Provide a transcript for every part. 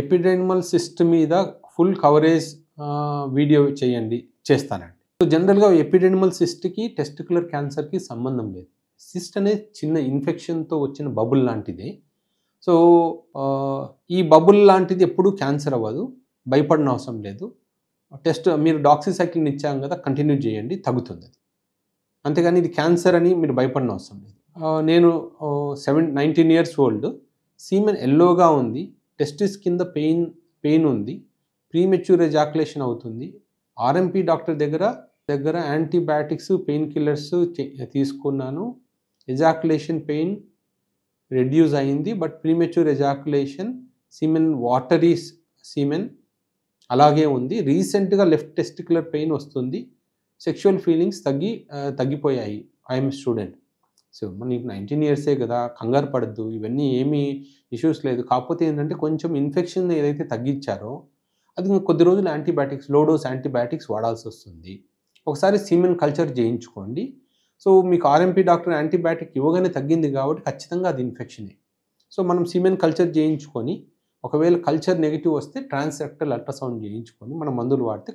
ఎపిడెన్మల్ cyst మీద full coverage video చేయండి చేస్తానండి సో జనరల్గా ఎపిడెనిమల్ సిస్ట్కి టెస్టికులర్ క్యాన్సర్కి సంబంధం లేదు సిస్ట్ అనేది చిన్న ఇన్ఫెక్షన్తో వచ్చిన బబుల్ లాంటిది సో ఈ బబుల్ లాంటిది ఎప్పుడూ క్యాన్సర్ అవ్వదు భయపడిన అవసరం లేదు టెస్ట్ మీరు డాక్సిసైక్లిన్ ఇచ్చాం కదా కంటిన్యూ చేయండి తగ్గుతుంది అది అంతేగాని ఇది క్యాన్సర్ అని మీరు భయపడిన అవసరం లేదు నేను seven nineteen years old semen ఎల్లోగా ఉంది టెస్టిస్ కింద పెయిన్ పెయిన్ ఉంది ప్రీమెచ్యూర్ ఎజాక్యులేషన్ అవుతుంది ఆర్ఎంపీ డాక్టర్ దగ్గర దగ్గర యాంటీబయాటిక్స్ పెయిన్ కిల్లర్స్ తీసుకున్నాను ఎజాక్యులేషన్ పెయిన్ రెడ్యూస్ అయింది but premature ejaculation semen watery semen అలాగే ఉంది రీసెంట్గా లెఫ్ట్ టెస్టిక్యులర్ పెయిన్ వస్తుంది సెక్షువల్ ఫీలింగ్స్ తగ్గి తగ్గిపోయాయి ఐఎమ్ స్టూడెంట్ సో నీకు నైన్టీన్ ఇయర్సే కదా కంగారు పడద్దు ఇవన్నీ ఏమీ ఇష్యూస్ లేదు కాకపోతే ఏంటంటే కొంచెం ఇన్ఫెక్షన్ ఏదైతే తగ్గించారో అది కొద్ది రోజులు యాంటీబయాటిక్స్ లోడోస్ యాంటీబయాటిక్స్ వాడాల్సి వస్తుంది ఒకసారి సీమెన్ కల్చర్ చేయించుకోండి సో మీకు ఆర్ఎంపీ డాక్టర్ యాంటీబయాటిక్ ఇవ్వగానే తగ్గింది కాబట్టి ఖచ్చితంగా అది ఇన్ఫెక్షనే సో మనం సిమెంట్ కల్చర్ చేయించుకొని ఒకవేళ కల్చర్ నెగిటివ్ వస్తే ట్రాన్స్రెక్టల్ అల్ట్రాసౌండ్ చేయించుకొని మనం మందులు వాడితే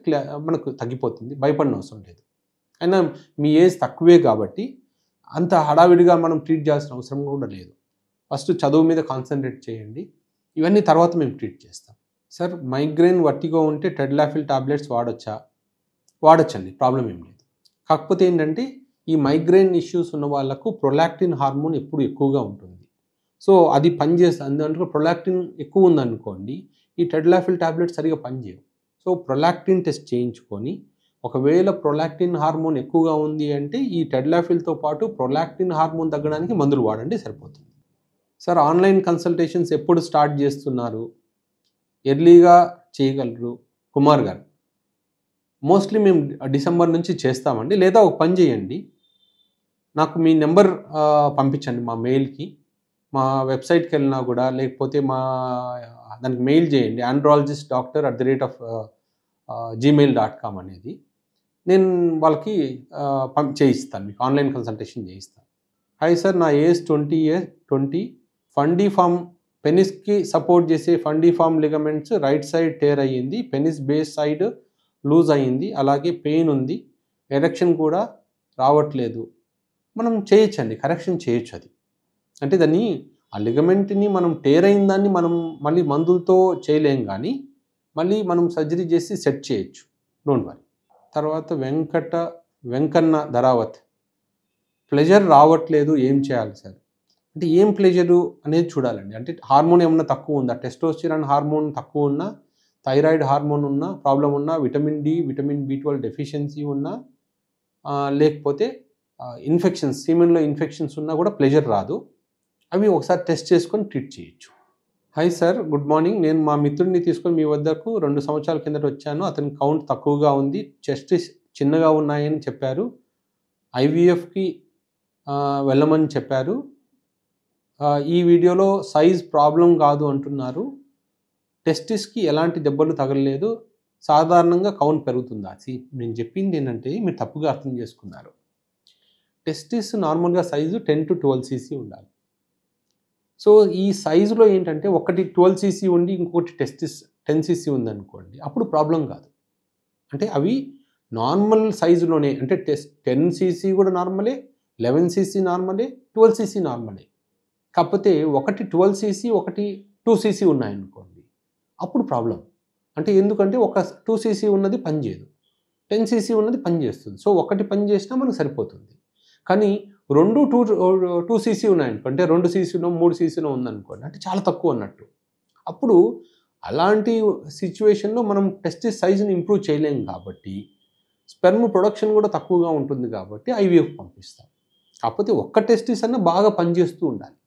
మనకు తగ్గిపోతుంది భయపడిన అవసరం లేదు అయినా మీ ఏజ్ తక్కువే కాబట్టి అంత హడావిడిగా మనం ట్రీట్ చేయాల్సిన అవసరం కూడా లేదు ఫస్ట్ చదువు మీద కాన్సన్ట్రేట్ చేయండి ఇవన్నీ తర్వాత మేము ట్రీట్ చేస్తాం సార్ మైగ్రెయిన్ వట్టిగా ఉంటే టెడ్లాఫిల్ టాబ్లెట్స్ వాడొచ్చా వాడొచ్చండి ప్రాబ్లం ఏం లేదు కాకపోతే ఏంటంటే ఈ మైగ్రెయిన్ ఇష్యూస్ ఉన్న వాళ్ళకు ప్రొలాక్టిన్ హార్మోన్ ఎప్పుడు ఎక్కువగా ఉంటుంది సో అది పనిచేస్తుంది అందులో ప్రొలాక్టిన్ ఎక్కువ ఉందనుకోండి ఈ టెడ్లాఫిల్ టాబ్లెట్స్ సరిగా పనిచేయవు సో ప్రొలాక్టిన్ టెస్ట్ చేయించుకొని ఒకవేళ ప్రొలాక్టిన్ హార్మోన్ ఎక్కువగా ఉంది అంటే ఈ టెడ్లాఫిల్తో పాటు ప్రొలాక్టిన్ హార్మోన్ తగ్గడానికి మందులు వాడండి సరిపోతుంది సార్ ఆన్లైన్ కన్సల్టేషన్స్ ఎప్పుడు స్టార్ట్ చేస్తున్నారు ఎర్లీగా చేయగలరు కుమార్ గారు మోస్ట్లీ మేము డిసెంబర్ నుంచి చేస్తామండి లేదా ఒక పని చేయండి నాకు మీ నెంబర్ పంపించండి మా మెయిల్కి మా వెబ్సైట్కి వెళ్ళినా కూడా లేకపోతే మా దానికి మెయిల్ చేయండి andrologist doctor at the rate of gmail dot com అనేది నేను వాళ్ళకి పంప్ చేయిస్తాను మీకు ఆన్లైన్ కన్సల్టేషన్ చేయిస్తాను హాయ్ సార్ నా age twenty a twenty fundiform పెనిస్కి సపోర్ట్ చేసే fundiform ligaments right side tear అయ్యింది పెనిస్ బేస్ సైడ్ లూజ్ అయ్యింది అలాగే పెయిన్ ఉంది ఎరక్షన్ కూడా రావట్లేదు మనం చేయొచ్చండి కరెక్షన్ చేయొచ్చు అది అంటే దాన్ని ఆ లిగమెంట్ని మనం టేర్ అయిన దాన్ని మనం మళ్ళీ మందులతో చేయలేం కానీ మళ్ళీ మనం సర్జరీ చేసి సెట్ చేయొచ్చు డోంట్ వరీ తర్వాత వెంకట వెంకన్న ధరావత్ ప్లెజర్ రావట్లేదు ఏం చేయాలి సార్ అంటే ఏం ప్లెజరు అనేది చూడాలండి అంటే హార్మోన్ ఏమన్నా తక్కువ ఉందా టెస్టోస్టిరాన్ హార్మోన్ తక్కువ ఉన్నా థైరాయిడ్ హార్మోన్ ఉన్నా ప్రాబ్లం ఉన్నా vitamin D vitamin B twelve deficiency ఉన్నా లేకపోతే ఇన్ఫెక్షన్స్ సీమెన్లో ఇన్ఫెక్షన్స్ ఉన్నా కూడా ప్లెజర్ రాదు అవి ఒకసారి టెస్ట్ చేసుకొని ట్రీట్ చేయొచ్చు హై సార్ గుడ్ మార్నింగ్ నేను మా మిత్రుడిని తీసుకొని మీ వద్దకు రెండు సంవత్సరాల కిందట వచ్చాను అతని కౌంట్ తక్కువగా ఉంది చెస్ట్ చిన్నగా ఉన్నాయని చెప్పారు ఐవీఎఫ్కి వెళ్ళమని చెప్పారు ఈ వీడియోలో సైజ్ ప్రాబ్లం కాదు అంటున్నారు టెస్టిస్కి ఎలాంటి దెబ్బలు తగలలేదు సాధారణంగా కౌంట్ పెరుగుతుందా నేను చెప్పింది ఏంటంటే మీరు తప్పుగా అర్థం చేసుకున్నారు టెస్టిస్ నార్మల్గా size ten to twelve CC ఉండాలి సో ఈ సైజులో ఏంటంటే ఒకటి ట్వెల్వ్ సీసీ ఉండి ఇంకొకటి టెస్టిస్ టెన్ సీసీ ఉందనుకోండి అప్పుడు ప్రాబ్లం కాదు అంటే అవి నార్మల్ సైజులోనే అంటే టెస్ట్ టెన్ సీసీ కూడా నార్మలే లెవెన్ సీసీ నార్మలే ట్వెల్వ్ సీసీ నార్మలే కాకపోతే ఒకటి ట్వెల్వ్ సీసీ ఒకటి టూ సీసీ ఉన్నాయనుకోండి అప్పుడు ప్రాబ్లం అంటే ఎందుకంటే ఒక టూ సీసీ ఉన్నది పనిచేయదు టెన్ సీసీ ఉన్నది పనిచేస్తుంది సో ఒకటి పని చేసినా మనకు సరిపోతుంది కానీ రెండు టూ టూ సీసీ ఉన్నాయనుకో అంటే రెండు సీసీనో మూడు సీసీనో ఉందనుకోండి అంటే చాలా తక్కువ అన్నట్టు అప్పుడు అలాంటి సిచ్యువేషన్లో మనం టెస్ట్ సైజుని ఇంప్రూవ్ చేయలేము కాబట్టి స్పెర్మ్ ప్రొడక్షన్ కూడా తక్కువగా ఉంటుంది కాబట్టి ఐవీఎఫ్ పంపిస్తాం కాకపోతే ఒక్క టెస్టిస్ అన్న బాగా పనిచేస్తూ ఉండాలి